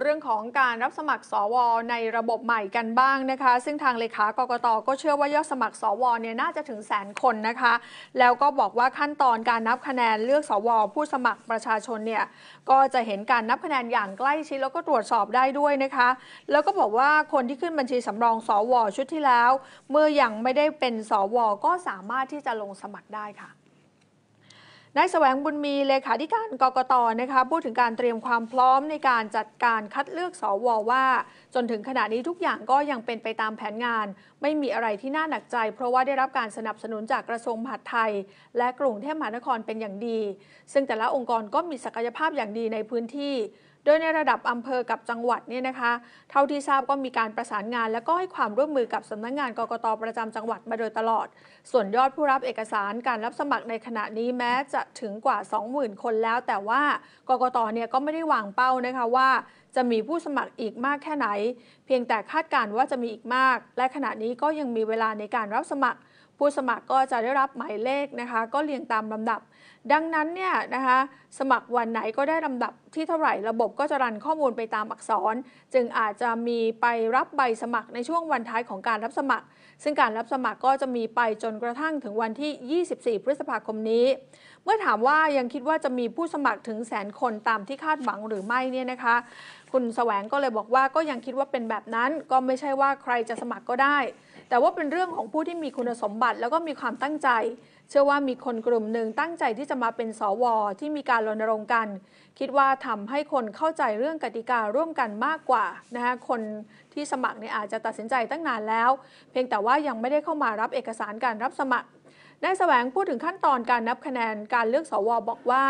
เรื่องของการรับสมัครสวในระบบใหม่กันบ้างนะคะ ซึ่งทางเลขากกตก็เชื่อว่ายอดสมัครสวเนี่ยน่าจะถึงแสนคนนะคะ แล้วก็บอกว่าขั้นตอนการนับคะแนนเลือกสวผู้สมัครประชาชนเนี่ยก็จะเห็นการนับคะแนนอย่างใกล้ชิดแล้วก็ตรวจสอบได้ด้วยนะคะ แล้วก็บอกว่าคนที่ขึ้นบัญชีสำรองสวชุดที่แล้ว เมื่อยังไม่ได้เป็นสวก็สามารถที่จะลงสมัครได้ค่ะนายแสวงบุญมีเลขาธิการกรกตนะคะพูดถึงการเตรียมความพร้อมในการจัดการคัดเลือกสอวอว่า จนถึงขณะนี้ทุกอย่างก็ยังเป็นไปตามแผนงาน ไม่มีอะไรที่น่าหนักใจ เพราะว่าได้รับการสนับสนุนจากกระทรวงมหาดไทย และกรุงเทพมหานครเป็นอย่างดี ซึ่งแต่ละองค์กรก็มีศักยภาพอย่างดีในพื้นที่โดยในระดับอำเภอกับจังหวัดเนี่ยนะคะ เท่าที่ทราบก็มีการประสานงานและก็ให้ความร่วมมือกับสำนักงงานกกตประจำจังหวัดมาโดยตลอด ส่วนยอดผู้รับเอกสารการรับสมัครในขณะนี้แม้จะถึงกว่า 20,000คนแล้ว แต่ว่ากกตเนี่ยก็ไม่ได้วางเป้านะคะว่าจะมีผู้สมัครอีกมากแค่ไหน เพียงแต่คาดการว่าจะมีอีกมาก และขณะนี้ก็ยังมีเวลาในการรับสมัคร ผู้สมัครก็จะได้รับหมายเลขนะคะก็เรียงตามลำดับ ดังนั้นเนี่ยนะคะสมัครวันไหนก็ได้ลำดับที่เท่าไหร่ ระบบก็จะรันข้อมูลไปตามอักษร จึงอาจจะมีไปรับใบสมัครในช่วงวันท้ายของการรับสมัคร ซึ่งการรับสมัครก็จะมีไปจนกระทั่งถึงวันที่ 24 พฤษภาคมนี้เมื่อถามว่ายังคิดว่าจะมีผู้สมัครถึงแสนคนตามที่คาดหวังหรือไม่เนี่ยนะคะคุณแสวงก็เลยบอกว่าก็ยังคิดว่าเป็นแบบนั้นก็ไม่ใช่ว่าใครจะสมัครก็ได้ แต่ว่าเป็นเรื่องของผู้ที่มีคุณสมบัติแล้วก็มีความตั้งใจ เชื่อว่ามีคนกลุ่มหนึ่งตั้งใจที่จะมาเป็นสว ที่มีการรณรงค์กัน คิดว่าทำให้คนเข้าใจเรื่องกติการ่วมกันมากกว่านะคะคนที่สมัครเนี่ยอาจจะตัดสินใจตั้งนานแล้ว เพียงแต่ว่ายังไม่ได้เข้ามารับเอกสารการรับสมัครนายแสวงพูดถึงขั้นตอนการนับคะแนนการเลือกสวบอกว่า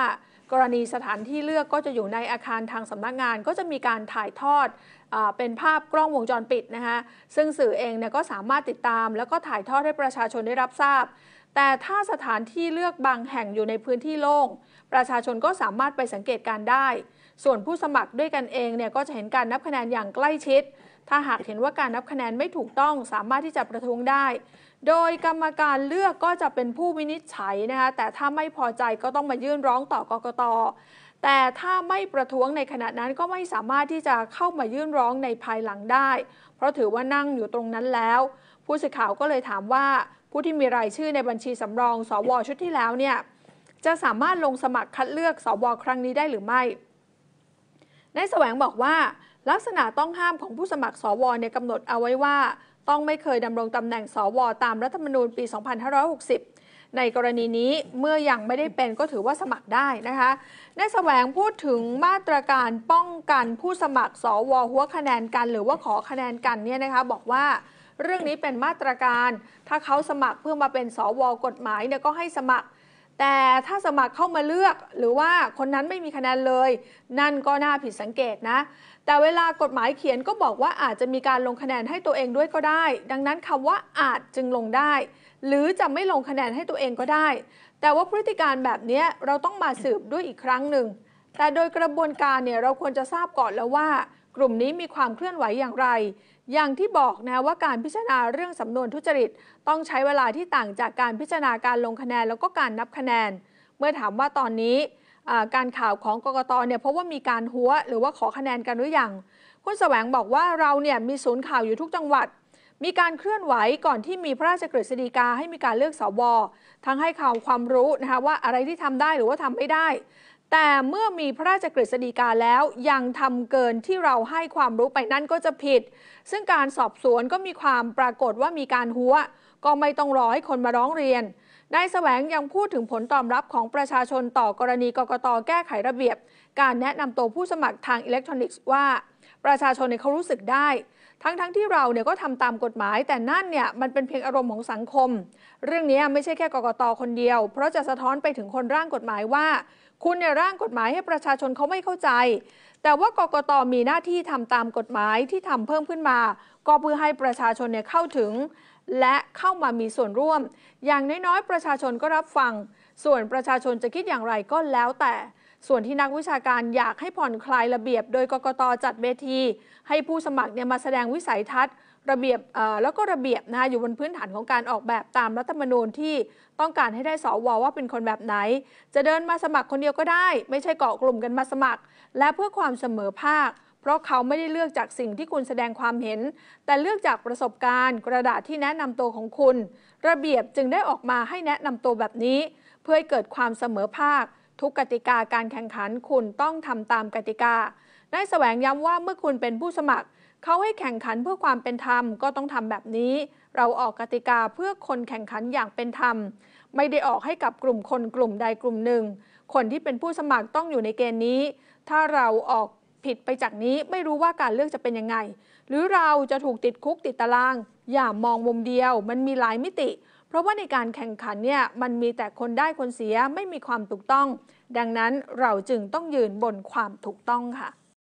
กรณีสถานที่เลือกก็จะอยู่ในอาคารทางสำนักงงาน ก็จะมีการถ่ายทอดอเป็นภาพกล้องวงจรปิดนะคะซึ่งสื่อเองเนี่ยก็สามารถติดตามแล้วก็ถ่ายทอดให้ประชาชนได้รับทราบ แต่ถ้าสถานที่เลือกบางแห่งอยู่ในพื้นที่โล่ง ประชาชนก็สามารถไปสังเกตการได้ ส่วนผู้สมัครด้วยกันเองเนี่ยก็จะเห็นการนับคะแนนอย่างใกล้ชิดถ้าหากเห็นว่าการนับคะแนนไม่ถูกต้องสามารถที่จะประท้วงได้ โดยกรรมการเลือกก็จะเป็นผู้วินิจฉัยนะคะแต่ถ้าไม่พอใจก็ต้องมายื่นร้องต่อกกต แต่ถ้าไม่ประท้วงในขณะนั้นก็ไม่สามารถที่จะเข้ามายื่นร้องในภายหลังได้ เพราะถือว่านั่งอยู่ตรงนั้นแล้ว ผู้สื่อข่าวก็เลยถามว่าผู้ที่มีรายชื่อในบัญชีสำรองสวชุดที่แล้วเนี่ยจะสามารถลงสมัครคัดเลือกสวครั้งนี้ได้หรือไม่นายแสวงบอกว่าลักษณะต้องห้ามของผู้สมัครสวเนี่ยกำหนดเอาไว้ว่าต้องไม่เคยดำรงตำแหน่งสว ตามรัฐธรรมนูญปี 2560 ในกรณีนี้เมื่อยังไม่ได้เป็นก็ถือว่าสมัครได้นะคะนายแสวงพูดถึงมาตรการป้องกันผู้สมัครสว หัวคะแนนกัน หรือว่าขอคะแนนกันเนี่ยนะคะบอกว่า เรื่องนี้เป็นมาตรการ ถ้าเขาสมัครเพื่อมาเป็นสว กฎหมายเนี่ยก็ให้สมัครแต่ ถ้าสมัครเข้ามาเลือกหรือว่าคนนั้นไม่มีคะแนนเลย นั่นก็น่าผิดสังเกตนะ แต่เวลากฎหมายเขียนก็บอกว่าอาจจะมีการลงคะแนนให้ตัวเองด้วยก็ได้ ดังนั้นคำว่าอาจจึงลงได้ หรือจะไม่ลงคะแนนให้ตัวเองก็ได้ แต่ว่าพฤติการแบบนี้เราต้องมาสืบด้วยอีกครั้งหนึ่งแต่โดยกระบวนการเนี่ยเราควรจะทราบก่อนแล้วว่ากลุ่มนี้มีความเคลื่อนไหวอย่างไร อย่างที่บอกนะว่าการพิจารณาเรื่องสำนวนทุจริต ต้องใช้เวลาที่ต่างจากการพิจารณาการลงคะแนน แล้วก็การนับคะแนน เมื่อถามว่าตอนนี้ การข่าวของกกตเนี่ยเพราะว่ามีการหัวหรือว่าขอคะแนนกันหรืออยัง คุณแสวงบอกว่าเราเนี่ยมีศูนย์ข่าวอยู่ทุกจังหวัด มีการเคลื่อนไหวก่อนที่มีพระราชกฤษฎีกาให้มีการเลือกสว ทั้งให้ข่าวความรู้นะคะว่าอะไรที่ทำได้หรือว่าทำไม่ได้แต่เมื่อมีพระราชกฤษฎีกาแล้วยังทำเกินที่เราให้ความรู้ไปนั่นก็จะผิด ซึ่งการสอบสวนก็มีความปรากฏว่ามีการหัว ก็ไม่ต้องรอให้คนมาร้องเรียนนายแสวงยังพูดถึงผลตอบรับของประชาชนต่อกรณีกกตแก้ไขระเบียบ การแนะนำตัวผู้สมัครทางอิเล็กทรอนิกส์ว่า ประชาชนเนี่ยเขารู้สึกได้ ทั้งๆทที่เราเนี่ยก็ทำตามกฎหมาย แต่นั่นเนี่ยมันเป็นเพียงอารมณ์ของสังคม เรื่องนี้ไม่ใช่แค่กกตคนเดียว เพราะจะสะท้อนไปถึงคนร่างกฎหมายว่าคุณเนี่ยร่างกฎหมายให้ประชาชนเขาไม่เข้าใจ แต่ว่ากกตมีหน้าที่ทำตามกฎหมายที่ทำเพิ่มขึ้นมา ก็เพื่อให้ประชาชนเนี่ยเข้าถึง และเข้ามามีส่วนร่วม อย่างน้อยๆประชาชนก็รับฟังส่วนประชาชนจะคิดอย่างไรก็แล้วแต่ ส่วนที่นักวิชาการอยากให้ผ่อนคลายระเบียบ โดยกกตจัดเวที ให้ผู้สมัครเนี่ยมาแสดงวิสัยทัศน์ระเบียบแล้วก็ระเบียบนะอยู่บนพื้นฐานของการออกแบบตามรัฐธรรมนูญที่ต้องการให้ได้สวว่าเป็นคนแบบไหน จะเดินมาสมัครคนเดียวก็ได้ ไม่ใช่เกาะกลุ่มกันมาสมัคร และเพื่อความเสมอภาค เพราะเขาไม่ได้เลือกจากสิ่งที่คุณแสดงความเห็น แต่เลือกจากประสบการณ์ กระดาษที่แนะนำตัวของคุณ ระเบียบจึงได้ออกมาให้แนะนำตัวแบบนี้ เพื่อให้เกิดความเสมอภาค ทุกกติกาการแข่งขันคุณต้องทำตามกติกาได้แสวงย้ำว่าเมื่อคุณเป็นผู้สมัครเขาให้แข่งขันเพื่อความเป็นธรรมก็ต้องทำแบบนี้ เราออกกติกาเพื่อคนแข่งขันอย่างเป็นธรรม ไม่ได้ออกให้กับกลุ่มคนกลุ่มใดกลุ่มหนึ่ง คนที่เป็นผู้สมัครต้องอยู่ในเกณฑ์นี้ ถ้าเราออกผิดไปจากนี้ไม่รู้ว่าการเลือกจะเป็นยังไง หรือเราจะถูกติดคุกติดตาราง อย่ามองมุมเดียวมันมีหลายมิติ เพราะว่าในการแข่งขันเนี่ยมันมีแต่คนได้คนเสียไม่มีความถูกต้อง ดังนั้นเราจึงต้องยืนบนความถูกต้องค่ะ